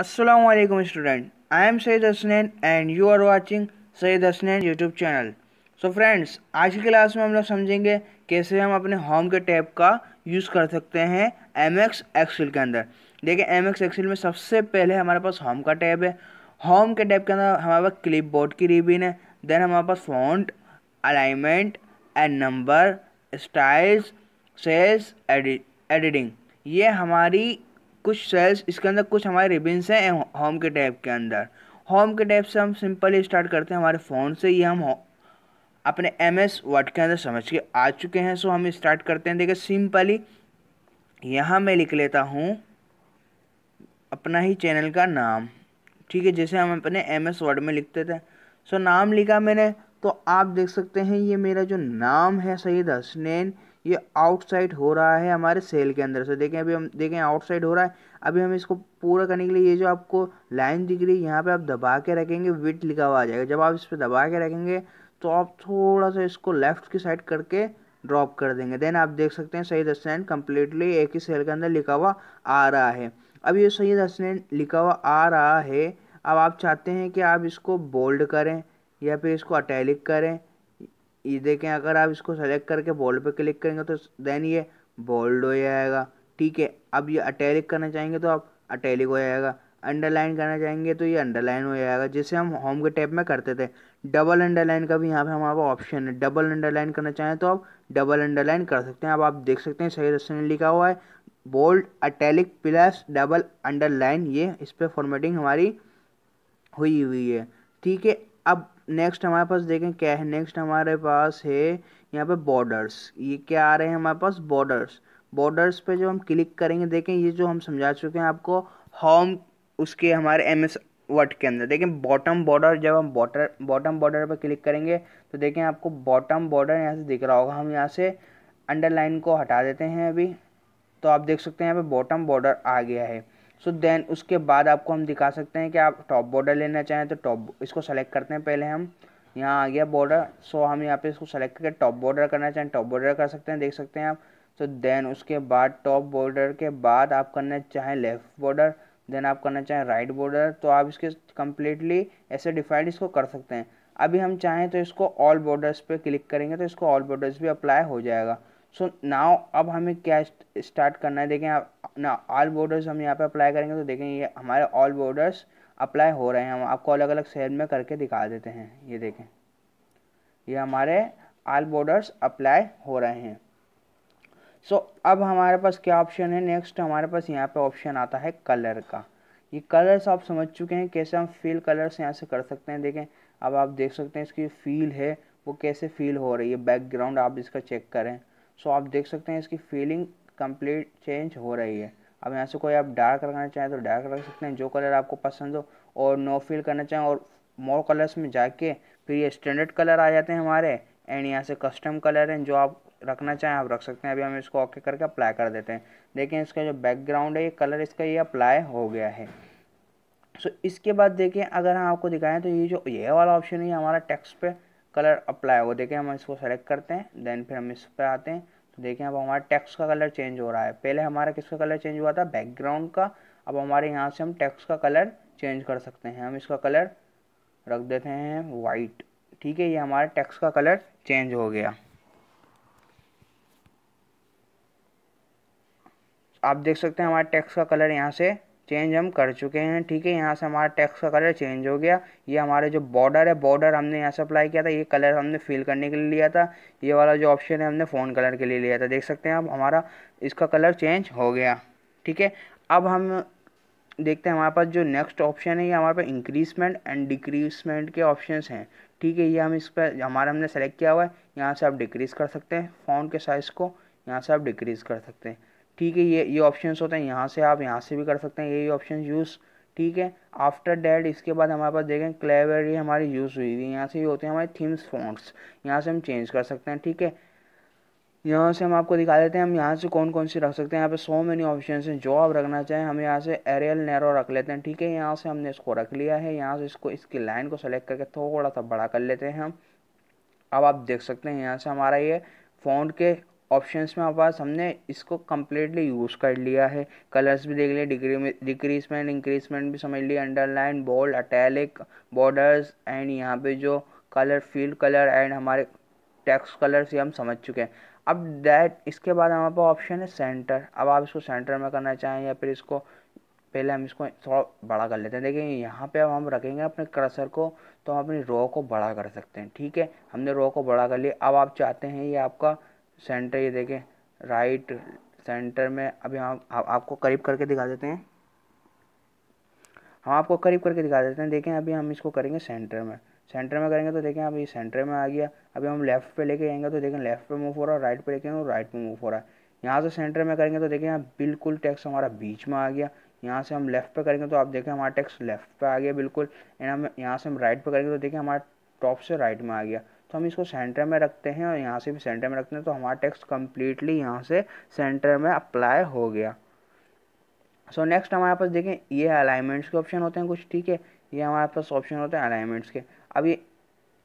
Assalamualaikum student. I am Syed Hasnain and you are watching Syed Hasnain YouTube channel. So friends, आज की class में हम लोग समझेंगे कैसे हम अपने होम के टैब का यूज़ कर सकते हैं एम एक्स एक्सेल के अंदर देखिए एम एक्स एक्सेल में सबसे पहले हमारे पास होम का टैब है होम के टैब के अंदर हमारे पास क्लिप बोर्ड की रिबिन है देन हमारे पास font alignment and number styles cells editing ये हमारी कुछ सेल्स इसके अंदर कुछ हमारे रिबिन्स हैं होम के टैब के अंदर होम के टैब से हम सिंपली स्टार्ट करते हैं हमारे फ़ोन से ये हम अपने एम एस वर्ड के अंदर समझ के आ चुके हैं सो हम स्टार्ट करते हैं देखिए सिंपली यहाँ मैं लिख लेता हूँ अपना ही चैनल का नाम ठीक है जैसे हम अपने एम एस वर्ड में लिखते थे सो नाम लिखा मैंने तो आप देख सकते हैं ये मेरा जो नाम है सईद हसनैन ये आउटसाइड हो रहा है हमारे सेल के अंदर से देखें अभी हम देखें आउटसाइड हो रहा है अभी हम इसको पूरा करने के लिए ये जो आपको लाइन दिख रही है यहाँ पे आप दबा के रखेंगे विट लिखा हुआ आ जाएगा जब आप इस पर दबा के रखेंगे तो आप थोड़ा सा इसको लेफ्ट की साइड करके ड्रॉप कर देंगे देन आप देख सकते हैं सही दस्टैंड कम्प्लीटली एक ही सेल के अंदर लिखा हुआ आ रहा है अब ये सही दस्टैंड लिखा हुआ आ रहा है अब आप चाहते हैं कि आप इसको बोल्ड करें या फिर इसको अटैलिक करें ये देखें अगर आप इसको सेलेक्ट करके बॉल पे क्लिक करेंगे तो देन ये बोल्ड हो जाएगा ठीक है अब ये अटैलिक करना चाहेंगे तो आप अटैलिक हो जाएगा अंडरलाइन करना चाहेंगे तो ये अंडरलाइन हो जाएगा जैसे हम होम के टैब में करते थे डबल अंडरलाइन का भी यहाँ पे हमारा ऑप्शन है डबल अंडरलाइन करना चाहें तो आप डबल अंडरलाइन कर सकते हैं अब आप देख सकते हैं सही रस्ते लिखा हुआ है bold italic plus double underline ये इस पर फॉर्मेटिंग हमारी हुई हुई है ठीक है अब नेक्स्ट हमारे पास देखें क्या है नेक्स्ट हमारे पास है यहाँ पे बॉर्डर्स ये क्या आ रहे हैं हमारे पास बॉर्डर्स बॉर्डर्स पे जो हम क्लिक करेंगे देखें ये जो हम समझा चुके हैं आपको होम उसके हमारे एम एस वर्ड के अंदर देखें बॉटम बॉर्डर जब हम बॉटर बॉटम बॉर्डर पर क्लिक करेंगे तो देखें आपको बॉटम बॉर्डर यहाँ से दिख रहा होगा हम यहाँ से अंडरलाइन को हटा देते हैं अभी तो आप देख सकते हैं यहाँ पे बॉटम बॉर्डर आ गया है सो so देन उसके बाद आपको हम दिखा सकते हैं कि आप टॉप बॉर्डर लेना चाहें तो टॉप इसको सेलेक्ट करते हैं पहले हम यहाँ आ गया बॉर्डर सो हम यहाँ पे इसको सेलेक्ट करके टॉप बॉर्डर करना चाहें टॉप बॉर्डर कर सकते हैं देख सकते हैं आप सो so देन उसके बाद टॉप बॉर्डर के बाद आप करना चाहें लेफ़्ट बॉर्डर देन आप करना चाहें राइट बॉर्डर तो आप इसके कम्प्लीटली ऐसे डिफाइंड इसको कर सकते हैं अभी हम चाहें तो इसको ऑल बॉर्डर्स पर क्लिक करेंगे तो इसको ऑल बॉर्डर्स भी अप्लाई हो जाएगा सो so नाव अब हमें क्या स्टार्ट करना है देखें आप ना ऑल बॉर्डर्स हम यहाँ पे अप्लाई करेंगे तो देखें ये हमारे ऑल बॉर्डर्स अप्लाई हो रहे हैं हम आपको अलग अलग सेल में करके दिखा देते हैं ये देखें ये हमारे ऑल बॉर्डर्स अप्लाई हो रहे हैं सो so, अब हमारे पास क्या ऑप्शन है नेक्स्ट हमारे पास यहाँ पे ऑप्शन आता है कलर का ये कलर्स आप समझ चुके हैं कैसे हम फील कलर्स यहाँ से कर सकते हैं देखें अब आप देख सकते हैं इसकी फील है वो कैसे फील हो रही है बैकग्राउंड आप इसका चेक करें सो आप देख सकते हैं इसकी फीलिंग कंप्लीट चेंज हो रही है अब यहाँ से कोई आप डार्क रखना चाहें तो डार्क रख सकते हैं जो कलर आपको पसंद हो और नो फील करना चाहें और मोर कलर्स में जाके फिर ये स्टैंडर्ड कलर आ जाते हैं हमारे एंड यहाँ से कस्टम कलर हैं जो आप रखना चाहें आप रख सकते हैं अभी हम इसको ओके करके अप्लाई कर देते हैं देखें इसका जो बैकग्राउंड है ये कलर इसका ये अप्लाई हो गया है सो so, इसके बाद देखें अगर हम आपको दिखाएं तो ये जो ये वाला ऑप्शन है हमारा टेक्स्ट पे कलर अप्लाई हो देखें हम इसको सेलेक्ट करते हैं देन फिर हम इस पर आते हैं तो देखें अब हमारा टेक्स्ट का कलर चेंज हो रहा है पहले हमारा किसका कलर चेंज हुआ था बैकग्राउंड का अब हमारे यहाँ से हम टेक्स्ट का कलर चेंज कर सकते हैं हम इसका कलर रख देते हैं वाइट ठीक है ये हमारा टेक्स का कलर चेंज हो गया आप देख सकते हैं हमारे टेक्स का कलर यहाँ से चेंज हम कर चुके हैं ठीक है यहाँ से हमारा टेक्स्ट का कलर चेंज हो गया ये हमारे जो बॉर्डर है बॉर्डर हमने यहाँ से अप्लाई किया था ये कलर हमने फिल करने के लिए लिया था ये वाला जो ऑप्शन है हमने फ़ोन कलर के लिए लिया था देख सकते हैं आप हमारा इसका कलर चेंज हो गया ठीक है अब हम देखते हैं हमारे पास जो नेक्स्ट ऑप्शन है ये हमारे पास इंक्रीजमेंट एंड डिक्रीजमेंट के ऑप्शन हैं ठीक है ये हम इस पर हमारा हमने सेलेक्ट किया हुआ है यहाँ से आप डिक्रीज़ कर सकते हैं फोन के साइज़ को यहाँ से आप डिक्रीज़ कर सकते हैं ठीक है ये ये ऑप्शन होते हैं यहाँ से आप यहाँ से भी कर सकते हैं ये ऑप्शन यूज़ ठीक है आफ्टर डैट इसके बाद हमारे पास देखें क्लेवर ये हमारी यूज़ हुई थी यहाँ से ये होते हैं हमारे थीम्स फॉन्ट्स यहाँ से हम चेंज कर सकते हैं ठीक है यहाँ से हम आपको दिखा देते हैं हम यहाँ से कौन कौन सी रख सकते हैं यहाँ पे सो मेनी ऑप्शन हैं जो आप रखना चाहें हम यहाँ से एरियल नैरो रख लेते हैं ठीक है यहाँ से हमने इसको रख लिया है यहाँ से इसको इसकी लाइन को सेलेक्ट करके थोड़ा सा बड़ा कर लेते हैं हम अब आप देख सकते हैं यहाँ से हमारा ये फोन के ऑप्शंस में हमारे पास हमने इसको कम्प्लीटली यूज़ कर लिया है कलर्स भी देख लिए डिग्री में डिक्रीजमेंट इंक्रीजमेंट भी समझ लिया underline bold italic borders and यहाँ पे जो कलर फील्ड कलर एंड हमारे टेक्स्ट कलर्स ये हम समझ चुके हैं अब दैट इसके बाद हमारे पास ऑप्शन है सेंटर अब आप इसको सेंटर में करना चाहें या फिर इसको पहले हम इसको थोड़ा बड़ा कर लेते हैं देखिए यहाँ पे अब हम रखेंगे अपने क्रसर को तो हम अपनी रो को बड़ा कर सकते हैं ठीक है हमने रो को बड़ा कर लिया अब आप चाहते हैं ये आपका सेंटर ये देखें राइट सेंटर में अभी हम आप, आप, आपको करीब करके दिखा देते हैं हम आपको करीब करके दिखा देते हैं देखें अभी हम इसको करेंगे सेंटर में सेंटर में करेंगे तो देखें अभी सेंटर में आ गया अभी हम लेफ्ट पे लेके आएंगे तो देखें लेफ्ट पे मूव हो रहा है राइट पे लेके आएंगे राइट तो पे मूव हो रहा है यहाँ से सेंटर में करेंगे तो देखें यहाँ बिल्कुल टैक्स हमारा बीच में आ गया यहाँ से हम लेफ्ट पे करेंगे तो आप देखें हमारा टैक्स लेफ्ट पे आ गया बिल्कुल एंड हम यहाँ से हम राइट पे करेंगे तो देखें हमारा टॉप से राइट में आ गया तो हम इसको सेंटर में रखते हैं और यहाँ से भी सेंटर में रखते हैं तो हमारा टेक्स्ट कम्प्लीटली यहाँ से सेंटर में अप्लाई हो गया सो so, नेक्स्ट हमारे पास देखें ये अलाइनमेंट्स के ऑप्शन होते हैं कुछ ठीक है ये हमारे पास ऑप्शन होते हैं अलाइनमेंट्स के अब ये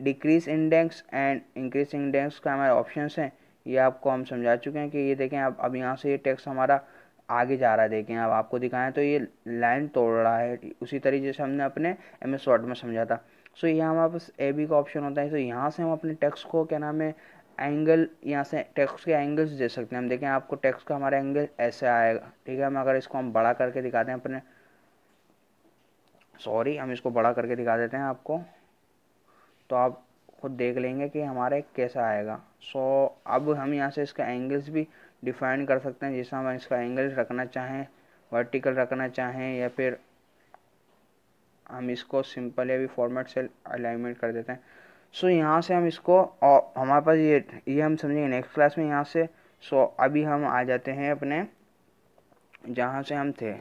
decrease index and increase index का हमारे ऑप्शन हैं ये आपको हम समझा चुके हैं कि ये देखें अब अब यहाँ से ये टेक्स्ट हमारा आगे जा रहा है देखें अब आपको दिखाएं तो ये लाइन तोड़ रहा है उसी तरीके से हमने अपने एम एस वर्ड में समझा था सो यहाँ हमारे पास ए बी का ऑप्शन होता है तो यहाँ से हम अपने टेक्स्ट को क्या नाम है एंगल यहाँ से टेक्स्ट के एंगल्स दे सकते हैं हम देखें आपको टेक्स्ट का हमारा एंगल ऐसे आएगा ठीक है हम अगर इसको हम बड़ा करके दिखाते हैं अपने सॉरी हम इसको बड़ा करके दिखा देते हैं आपको तो आप खुद देख लेंगे कि हमारा कैसा आएगा सो so, अब हम यहाँ से इसका एंगल्स भी डिफाइन कर सकते हैं जैसा हम इसका एंगल रखना चाहें वर्टिकल रखना चाहें या फिर हम इसको सिंपल या भी फॉर्मेट से अलाइनमेंट कर देते हैं सो so, यहाँ से हम इसको और हमारे पास ये ये हम समझेंगे नेक्स्ट क्लास में यहाँ से सो so, अभी हम आ जाते हैं अपने जहाँ से हम थे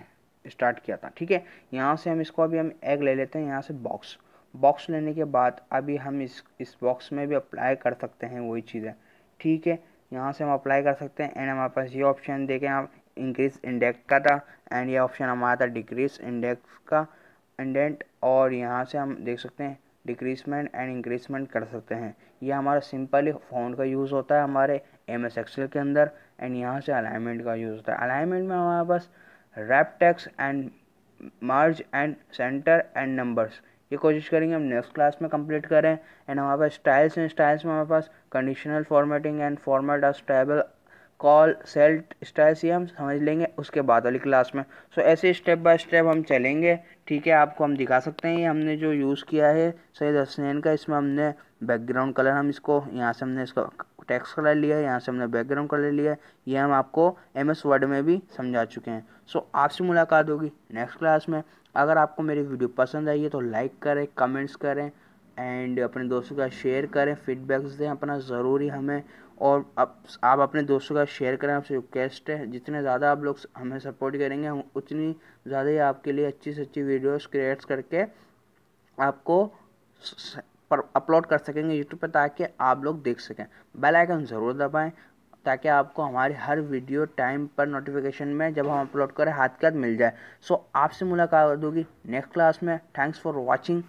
स्टार्ट किया था ठीक है यहाँ से हम इसको अभी हम एग ले लेते हैं यहाँ से बॉक्स बॉक्स लेने के बाद अभी हम इस इस बॉक्स में भी अप्लाई कर सकते हैं वही चीज़ें ठीक है यहाँ से हम अप्लाई कर सकते हैं एंड हमारे पास ये ऑप्शन देखें आप इंक्रीज इंडेक्स का था एंड ये ऑप्शन हमारा था डिक्रीज इंडेक्स का इंडेंट और यहाँ से हम देख सकते हैं डिक्रीजमेंट एंड इंक्रीजमेंट कर सकते हैं ये हमारा सिंपली फ़ॉन्ट का यूज़ होता है हमारे एम एस एक्सल के अंदर एंड यहाँ से अलाइनमेंट का यूज़ होता है अलाइनमेंट में हमारे पास wrap text and merge and centre and numbers ये कोशिश करेंगे हम नेक्स्ट क्लास में कंप्लीट करें एंड हमारे पास स्टाइल्स एंड स्टाइल्स में हमारे पास conditional formatting and format of table call cell styles समझ लेंगे उसके बाद वाली क्लास में सो so, ऐसे स्टेप बाय स्टेप हम चलेंगे ठीक है आपको हम दिखा सकते हैं ये हमने जो यूज़ किया है सही हसनैन का इसमें हमने बैकग्राउंड कलर हम इसको यहाँ से हमने इसका टेक्स कलर लिया है यहाँ से हमने बैकग्राउंड कलर लिया है ये हम आपको एम एस वर्ड में भी समझा चुके हैं सो so, आपसे मुलाकात होगी नेक्स्ट क्लास में अगर आपको मेरी वीडियो पसंद आई है तो लाइक करें कमेंट्स करें एंड अपने दोस्तों का शेयर करें फीडबैक्स दें अपना ज़रूरी हमें और आप आप अपने दोस्तों का शेयर करें आपसे रिक्वेस्ट है जितने ज़्यादा आप लोग हमें सपोर्ट करेंगे हम उतनी ज़्यादा ही आपके लिए अच्छी से अच्छी वीडियोस क्रिएट्स करके आपको पर अपलोड कर सकेंगे यूट्यूब पर ताकि आप लोग देख सकें बेल आइकन ज़रूर दबाएं ताकि आपको हमारी हर वीडियो टाइम पर नोटिफिकेशन में जब हम अपलोड करें हाथ के हाथ मिल जाए सो आपसे मुलाकात होगी नेक्स्ट क्लास में थैंक्स फॉर वॉचिंग